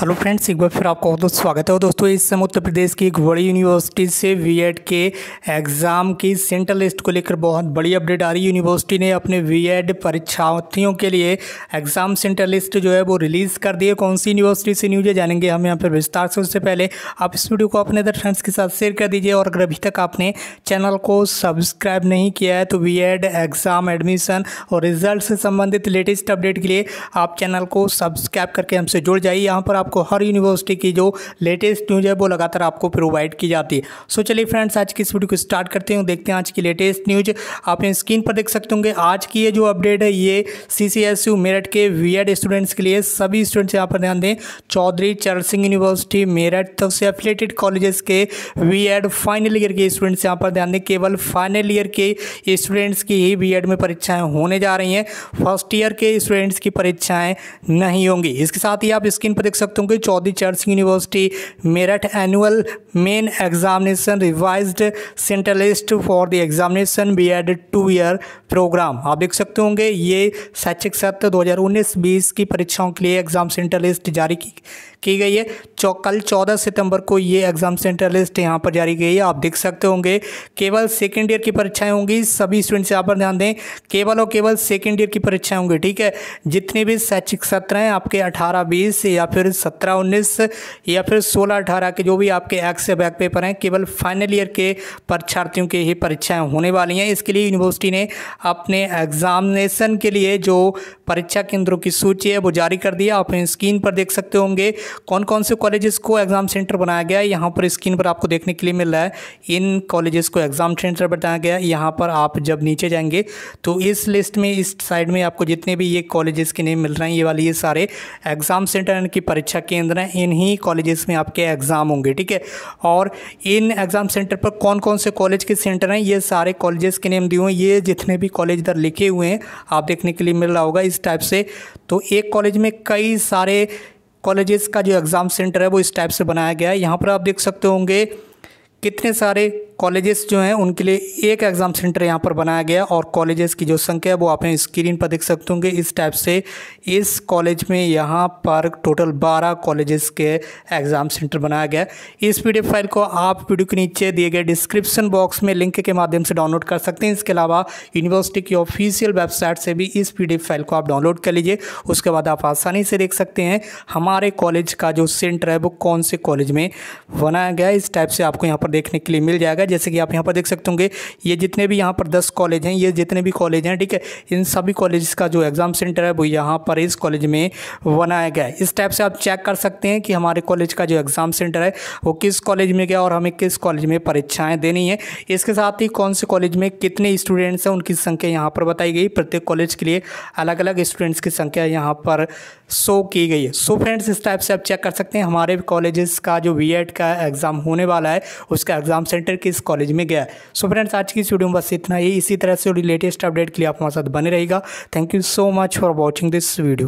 hello friends एक बार फिर आपका बहुत स्वागत है और दोस्तों इस समय उत्तर प्रदेश की एक बड़ी यूनिवर्सिटी से वीएड के एग्ज़ाम की सेंट्रल लिस्ट को लेकर बहुत बड़ी अपडेट आ रही है यूनिवर्सिटी ने अपने वीएड परीक्षार्थियों के लिए एग्ज़ाम सेंट्रल लिस्ट जो है वो रिलीज़ कर दिए कौन सी यूनिवर्सिटी से न्यूज़े जानेंगे हम यहाँ पर विस्तार से उससे पहले आप इस वीडियो को अपने अदर फ्रेंड्स के साथ शेयर कर दीजिए और अगर अभी तक आपने चैनल को सब्सक्राइब नहीं किया है तो वी एग्ज़ाम एडमिशन और रिजल्ट से संबंधित लेटेस्ट अपडेट के लिए आप चैनल को सब्सक्राइब करके हमसे जुड़ जाइए यहाँ पर आप आपको हर यूनिवर्सिटी की जो लेटेस्ट न्यूज है वो लगातार आपको प्रोवाइड की जाती है सो चलिए फ्रेंड्स आज की इस वीडियो को स्टार्ट करते हैं देखते हैं आज की लेटेस्ट न्यूज आप स्क्रीन पर देख सकते होंगे आज की ये जो अपडेट है ये C C S U Meerut के वी एड स्टूडेंट्स के लिए सभी स्टूडेंट्स यहाँ पर ध्यान दें चौधरी चरण सिंह यूनिवर्सिटी मेरठ तो से एफिलेटेड कॉलेजेस के वी एड फाइनल ईयर के स्टूडेंट्स यहाँ पर ध्यान दें केवल फाइनल ईयर के स्टूडेंट्स की ही बी में परीक्षाएँ होने जा रही हैं फर्स्ट ईयर के स्टूडेंट्स की परीक्षाएँ नहीं होंगी इसके साथ ही आप स्क्रीन पर देख सकते सकते होंगे Chaudhary Charan Singh university Meerut annual main examination revised central list for the examination B Ed two year programme आप देख सकते होंगे ये शैक्षिक सत्र 2019-20 की परीक्षाओं के लिए एग्जाम सेंटर लिस्ट जारी की, की गई है चौ कल 14 सितंबर को ये एग्जाम सेंटर लिस्ट यहाँ पर जारी की गई है आप देख सकते होंगे केवल सेकेंड ईयर की परीक्षाएं होंगी सभी स्टूडेंट्स यहाँ पर ध्यान दें केवल और केवल सेकेंड ईयर की परीक्षाएं होंगी ठीक है जितने भी शैक्षिक सत्र हैं आपके अठारह बीस या फिर सत्रह उन्नीस या फिर सोलह अठारह के जो भी आपके एक्स या बैक पेपर हैं केवल फाइनल ईयर के परीक्षार्थियों के ही परीक्षाएँ होने वाली हैं इसके लिए यूनिवर्सिटी ने अपने एग्जामिनेशन के लिए जो परीक्षा केंद्रों की सूची है वो जारी कर दिया आप स्क्रीन पर देख सकते होंगे कौन कौन से कॉलेजेस को एग्ज़ाम सेंटर बनाया गया है यहाँ पर स्क्रीन पर आपको देखने के लिए मिल रहा है इन कॉलेजेस को एग्ज़ाम सेंटर बताया गया यहाँ पर आप जब नीचे जाएंगे तो इस लिस्ट में इस साइड में आपको जितने भी ये कॉलेजेस के नेम मिल रहे हैं ये वाले ये सारे एग्ज़ाम सेंटर की परीक्षा परीक्षा केंद्र हैं इन्हीं कॉलेजेस में आपके एग्ज़ाम होंगे ठीक है और इन एग्ज़ाम सेंटर पर कौन कौन से कॉलेज के सेंटर हैं ये सारे कॉलेजेस के नेम दिए हुए हैं ये जितने भी कॉलेज इधर लिखे हुए हैं आप देखने के लिए मिल रहा होगा इस टाइप से तो एक कॉलेज में कई सारे कॉलेजेस का जो एग्ज़ाम सेंटर है वो इस टाइप से बनाया गया है यहाँ पर आप देख सकते होंगे कितने सारे कॉलेजेस जो हैं उनके लिए एक एग्ज़ाम सेंटर यहाँ पर बनाया गया और कॉलेजेस की जो संख्या है वो आप स्क्रीन पर देख सकते होंगे इस टाइप से इस कॉलेज में यहाँ पर टोटल बारह कॉलेजेस के एग्ज़ाम सेंटर बनाया गया इस पी फाइल को आप वीडियो के नीचे दिए गए डिस्क्रिप्शन बॉक्स में लिंक के माध्यम से डाउनलोड कर सकते हैं इसके अलावा यूनिवर्सिटी की ऑफिशियल वेबसाइट से भी इस पी फाइल को आप डाउनलोड कर लीजिए उसके बाद आप आसानी से देख सकते हैं हमारे कॉलेज का जो सेंटर है वो कौन से कॉलेज में बनाया गया इस टाइप से आपको यहाँ पर देखने के लिए मिल जाएगा जैसे कि आप यहाँ पर देख सकते होंगे ये जितने भी यहाँ पर दस कॉलेज हैं ये जितने भी कॉलेज हैं ठीक है इन सभी कॉलेज का जो एग्ज़ाम सेंटर है वो यहाँ पर इस कॉलेज में बनाया गया है इस टाइप से आप चेक कर सकते हैं कि हमारे कॉलेज का जो एग्ज़ाम सेंटर है वो किस कॉलेज में गया और हमें किस कॉलेज में परीक्षाएँ देनी है इसके साथ ही कौन से कॉलेज में कितने स्टूडेंट्स हैं उनकी संख्या यहाँ पर बताई गई प्रत्येक कॉलेज के लिए अलग अलग स्टूडेंट्स की संख्या यहाँ पर शो की गई है सो फ्रेंड्स इस टाइप से आप चेक कर सकते हैं हमारे कॉलेजेस का जो वी का एग्ज़ाम होने वाला है उसका एग्ज़ाम सेंटर किस किस कॉलेज में गया है सो फ्रेंड्स आज की स्टूडियो वीडियो में बस इतना ही इसी तरह से लेटेस्ट अपडेट के लिए आप हमारे साथ बने रहेगा thank you so much for watching this video